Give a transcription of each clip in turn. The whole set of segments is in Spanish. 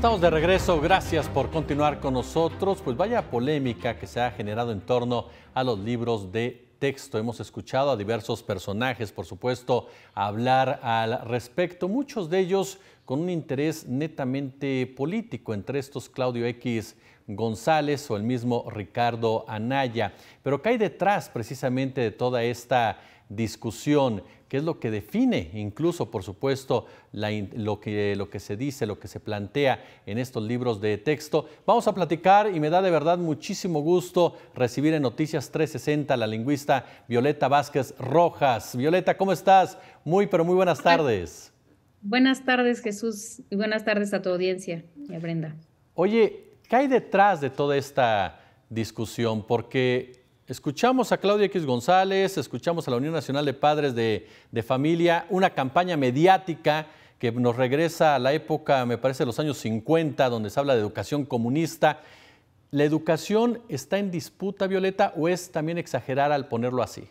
Estamos de regreso, gracias por continuar con nosotros. Pues vaya polémica que se ha generado en torno a los libros de texto. Hemos escuchado a diversos personajes, por supuesto, hablar al respecto, muchos de ellos con un interés netamente político, entre estos Claudio X González o el mismo Ricardo Anaya. Pero ¿qué hay detrás precisamente de toda esta discusión? ¿Qué es lo que define incluso, por supuesto, lo, que, lo que se dice, lo que se plantea en estos libros de texto? Vamos a platicar y me da de verdad muchísimo gusto recibir en Noticias 360 la lingüista Violeta Vázquez Rojas. Violeta, ¿cómo estás? Muy, pero muy buenas tardes. Buenas tardes, Jesús, y buenas tardes a tu audiencia y a Brenda. Oye, ¿Qué hay detrás de toda esta discusión? Porque escuchamos a Claudia X González, escuchamos a la Unión Nacional de Padres de, Familia, una campaña mediática que nos regresa a la época, me parece, de los años 50, donde se habla de educación comunista. ¿La educación está en disputa, Violeta, o es también exagerar al ponerlo así?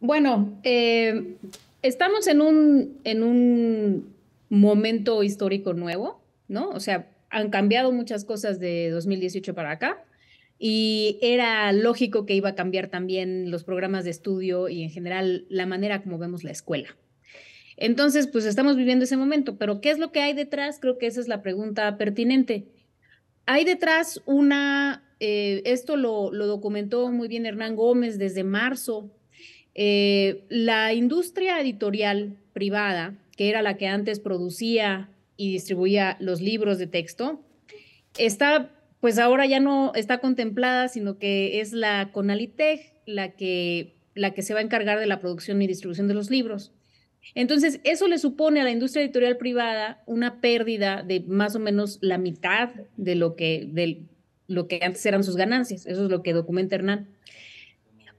Bueno, eh, estamos en un, en un momento histórico nuevo, ¿no? O sea, han cambiado muchas cosas de 2018 para acá y era lógico que iba a cambiar también los programas de estudio y en general la manera como vemos la escuela. Entonces, pues estamos viviendo ese momento, pero ¿qué es lo que hay detrás? Creo que esa es la pregunta pertinente. Hay detrás una, eh, esto lo, documentó muy bien Hernán Gómez desde marzo, eh, la industria editorial privada, que era la que antes producía y distribuía los libros de texto. Está, pues ahora ya no está contemplada, sino que es la Conalitech la que, la que se va a encargar de la producción y distribución de los libros. Entonces, eso le supone a la industria editorial privada una pérdida de más o menos la mitad de lo que, de lo que antes eran sus ganancias. Eso es lo que documenta Hernán.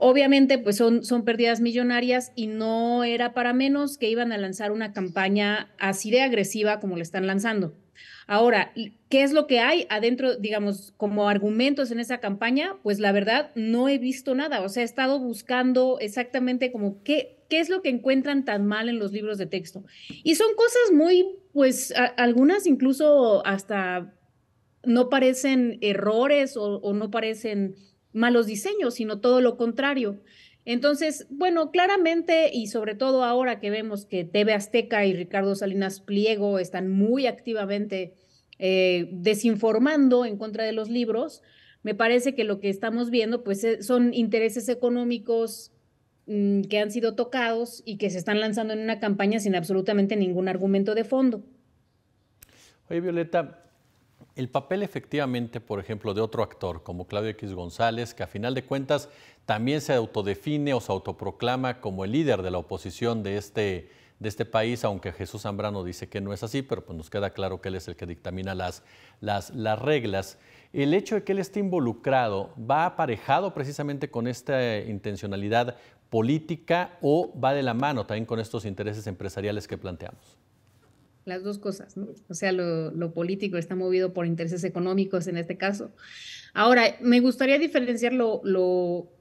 Obviamente, pues son, son pérdidas millonarias y no era para menos que iban a lanzar una campaña así de agresiva como la están lanzando. Ahora, ¿qué es lo que hay adentro, digamos, como argumentos en esa campaña? Pues la verdad, no he visto nada. O sea, he estado buscando exactamente como qué, qué es lo que encuentran tan mal en los libros de texto. Y son cosas muy, pues, algunas incluso hasta no parecen errores o no parecen malos diseños, sino todo lo contrario. Entonces, bueno, claramente y sobre todo ahora que vemos que TV Azteca y Ricardo Salinas Pliego están muy activamente eh, desinformando en contra de los libros, me parece que lo que estamos viendo pues eh, son intereses económicos mm, que han sido tocados y que se están lanzando en una campaña sin absolutamente ningún argumento de fondo. Oye, Violeta, el papel efectivamente, por ejemplo, de otro actor como Claudio X González, que a final de cuentas también se autodefine o se autoproclama como el líder de la oposición de este, de este país, aunque Jesús Zambrano dice que no es así, pero pues nos queda claro que él es el que dictamina las, las, las reglas. El hecho de que él esté involucrado va aparejado precisamente con esta intencionalidad política o va de la mano también con estos intereses empresariales que planteamos las dos cosas, O sea, lo, político está movido por intereses económicos en este caso. Ahora, me gustaría diferenciar lo,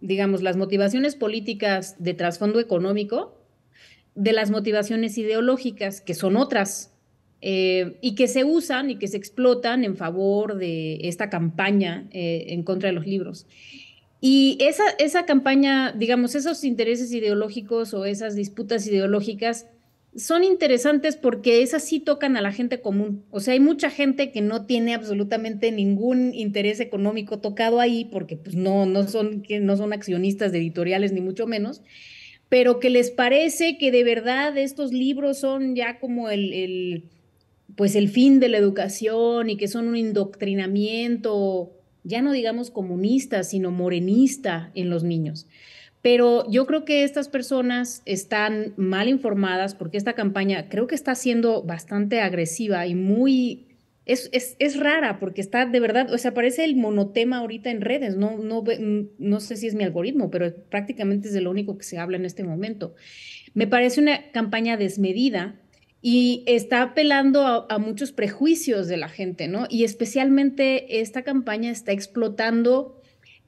digamos, las motivaciones políticas de trasfondo económico de las motivaciones ideológicas, que son otras, eh, y que se usan y que se explotan en favor de esta campaña eh, en contra de los libros. Y esa, esa campaña, digamos, esos intereses ideológicos o esas disputas ideológicas son interesantes porque esas sí tocan a la gente común. O sea, hay mucha gente que no tiene absolutamente ningún interés económico tocado ahí porque pues, no, no, son, que no son accionistas de editoriales ni mucho menos, pero que les parece que de verdad estos libros son ya como el, pues el fin de la educación y que son un indoctrinamiento, ya no digamos comunista, sino morenista en los niños. Pero yo creo que estas personas están mal informadas porque esta campaña creo que está siendo bastante agresiva y muy... Es, rara porque está de verdad, o sea, parece el monotema ahorita en redes, no, no, no sé si es mi algoritmo, pero prácticamente es de lo único que se habla en este momento. Me parece una campaña desmedida y está apelando a muchos prejuicios de la gente, ¿no? Y especialmente esta campaña está explotando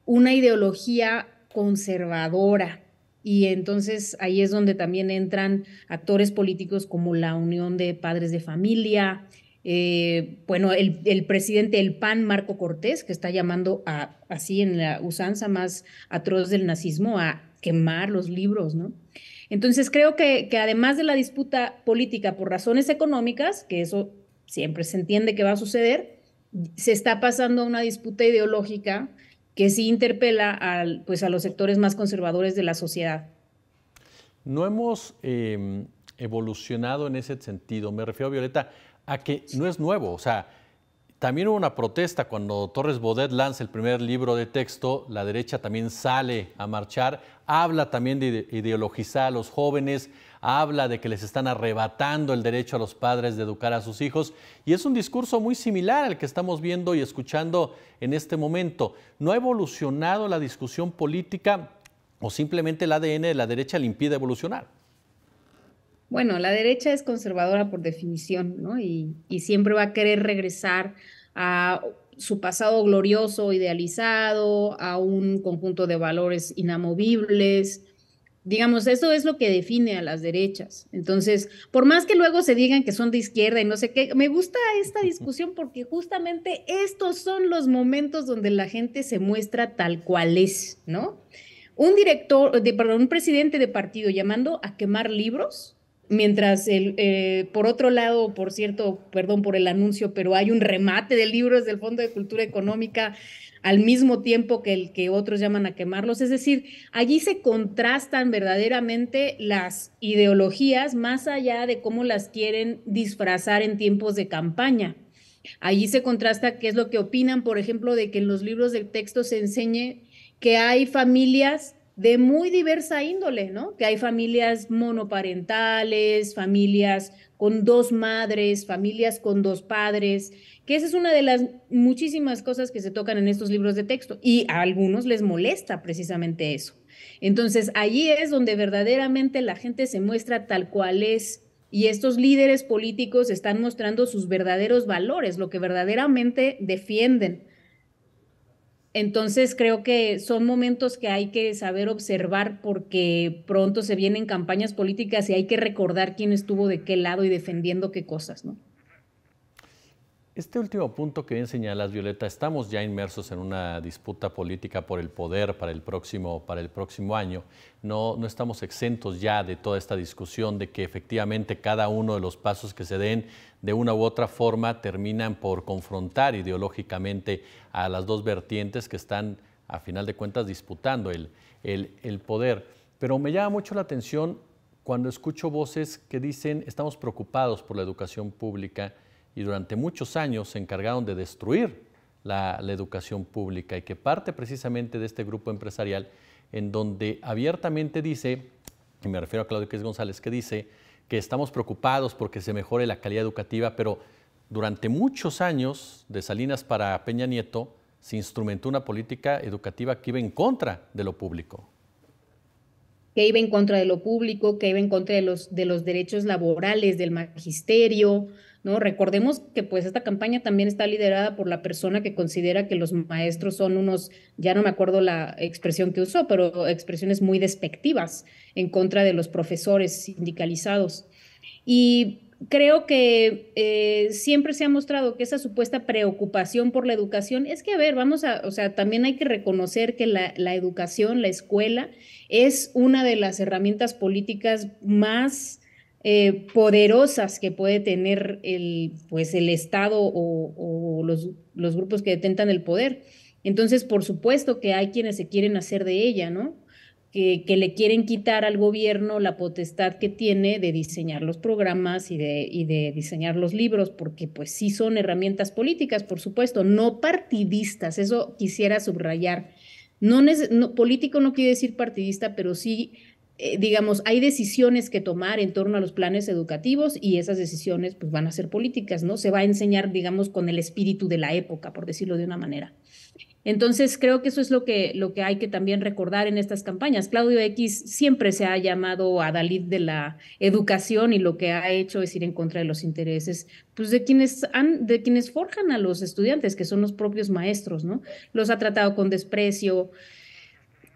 una ideología conservadora. Y entonces ahí es donde también entran actores políticos como la Unión de Padres de Familia, eh, bueno, el, presidente del PAN, Marco Cortés, que está llamando a, así en la usanza más atroz del nazismo, a quemar los libros, ¿no? Entonces creo que, que además de la disputa política por razones económicas, que eso siempre se entiende que va a suceder, se está pasando a una disputa ideológica que sí interpela pues, a los sectores más conservadores de la sociedad. No hemos em, evolucionado en ese sentido. Me refiero, Violeta, a que no es nuevo. O sea, también hubo una protesta cuando Torres Bodet lanza el primer libro de texto, la derecha también sale a marchar, habla también de ideologizar a los jóvenes, habla de que les están arrebatando el derecho a los padres de educar a sus hijos y es un discurso muy similar al que estamos viendo y escuchando en este momento. No ha evolucionado la discusión política o simplemente el ADN de la derecha le impide evolucionar. Bueno, la derecha es conservadora por definición, ¿no? Y, y siempre va a querer regresar a su pasado glorioso, idealizado, a un conjunto de valores inamovibles, Digamos, eso es lo que define a las derechas. Entonces, por más que luego se digan que son de izquierda y no sé qué, me gusta esta discusión porque justamente estos son los momentos donde la gente se muestra tal cual es, ¿no? Un director, de, perdón, un presidente de partido llamando a quemar libros, mientras el, eh, por otro lado, por cierto, perdón por el anuncio, pero hay un remate de libros del Fondo de Cultura Económica al mismo tiempo que el que otros llaman a quemarlos. Es decir, allí se contrastan verdaderamente las ideologías más allá de cómo las quieren disfrazar en tiempos de campaña. Allí se contrasta qué es lo que opinan, por ejemplo, de que en los libros del texto se enseñe que hay familias de muy diversa índole, ¿no? Que hay familias monoparentales, familias con dos madres, familias con dos padres, que esa es una de las muchísimas cosas que se tocan en estos libros de texto y a algunos les molesta precisamente eso. Entonces, allí es donde verdaderamente la gente se muestra tal cual es y estos líderes políticos están mostrando sus verdaderos valores, lo que verdaderamente defienden entonces creo que son momentos que hay que saber observar porque pronto se vienen campañas políticas y hay que recordar quién estuvo de qué lado y defendiendo qué cosas, ¿no? Este último punto que bien señalas, Violeta, estamos ya inmersos en una disputa política por el poder para el próximo, para el próximo año. No, estamos exentos ya de toda esta discusión de que efectivamente cada uno de los pasos que se den de una u otra forma terminan por confrontar ideológicamente a las dos vertientes que están, a final de cuentas, disputando el, el poder. Pero me llama mucho la atención cuando escucho voces que dicen estamos preocupados por la educación pública y durante muchos años se encargaron de destruir la, educación pública y que parte precisamente de este grupo empresarial en donde abiertamente dice, y me refiero a Claudio Quez González, que dice que estamos preocupados porque se mejore la calidad educativa, pero durante muchos años de Salinas para Peña Nieto se instrumentó una política educativa que iba en contra de lo público que iba en contra de lo público, que iba en contra los, de los derechos laborales, del magisterio, Recordemos que pues esta campaña también está liderada por la persona que considera que los maestros son unos, ya no me acuerdo la expresión que usó, pero expresiones muy despectivas en contra de los profesores sindicalizados. Y creo que eh, siempre se ha mostrado que esa supuesta preocupación por la educación es que, a ver, vamos a, o sea, también hay que reconocer que la, la educación, la escuela, es una de las herramientas políticas más eh, poderosas que puede tener el, pues el Estado o, los, los, grupos que detentan el poder. Entonces, por supuesto que hay quienes se quieren hacer de ella, ¿no? Que, que, le quieren quitar al gobierno la potestad que tiene de diseñar los programas y de, de diseñar los libros, porque pues sí son herramientas políticas, por supuesto, no partidistas, eso quisiera subrayar. No, no político no quiere decir partidista, pero sí eh, digamos, hay decisiones que tomar en torno a los planes educativos y esas decisiones pues, van a ser políticas, ¿no? Se va a enseñar, digamos, con el espíritu de la época, por decirlo de una manera. Entonces, creo que eso es lo que, lo que hay que también recordar en estas campañas. Claudio X siempre se ha llamado a Dalit de la educación y lo que ha hecho es ir en contra de los intereses pues, de, quienes han, de quienes forjan a los estudiantes, que son los propios maestros, ¿no? Los ha tratado con desprecio.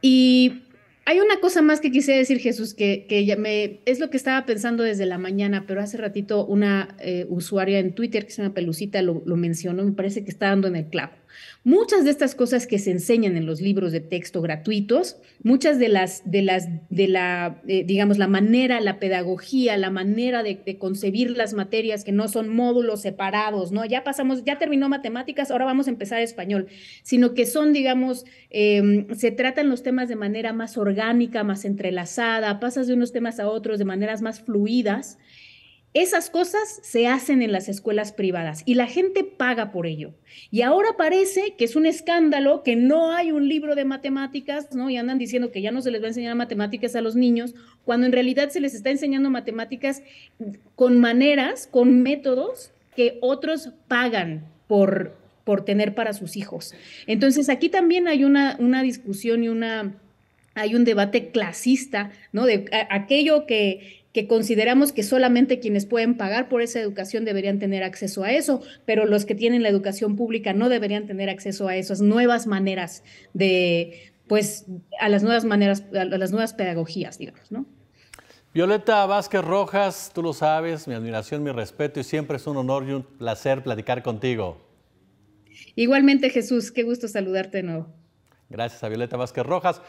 Y hay una cosa más que quise decir, Jesús, que, me, es lo que estaba pensando desde la mañana, pero hace ratito una eh, usuaria en Twitter, que es una pelucita, lo, lo mencionó, me parece que está dando en el clavo. Muchas de estas cosas que se enseñan en los libros de texto gratuitos, muchas de las, de las, de la, eh, digamos, la manera, la pedagogía, la manera de, concebir las materias que no son módulos separados, ¿no? Ya pasamos, ya terminó matemáticas, ahora vamos a empezar español, sino que son, digamos, em, se tratan los temas de manera más orgánica, más entrelazada, pasas de unos temas a otros de maneras más fluidas esas cosas se hacen en las escuelas privadas y la gente paga por ello. Y ahora parece que es un escándalo que no hay un libro de matemáticas, ¿no? Y andan diciendo que ya no se les va a enseñar matemáticas a los niños, cuando en realidad se les está enseñando matemáticas con maneras, con métodos que otros pagan por, por tener para sus hijos. Entonces aquí también hay una, una discusión y una hay un debate clasista, ¿no? De aquello que que consideramos que solamente quienes pueden pagar por esa educación deberían tener acceso a eso, pero los que tienen la educación pública no deberían tener acceso a esas nuevas maneras de, pues, a las nuevas maneras, a las nuevas pedagogías, digamos, ¿no? Violeta Vázquez Rojas, tú lo sabes, mi admiración, mi respeto y siempre es un honor y un placer platicar contigo. Igualmente, Jesús, qué gusto saludarte de nuevo. Gracias a Violeta Vázquez Rojas.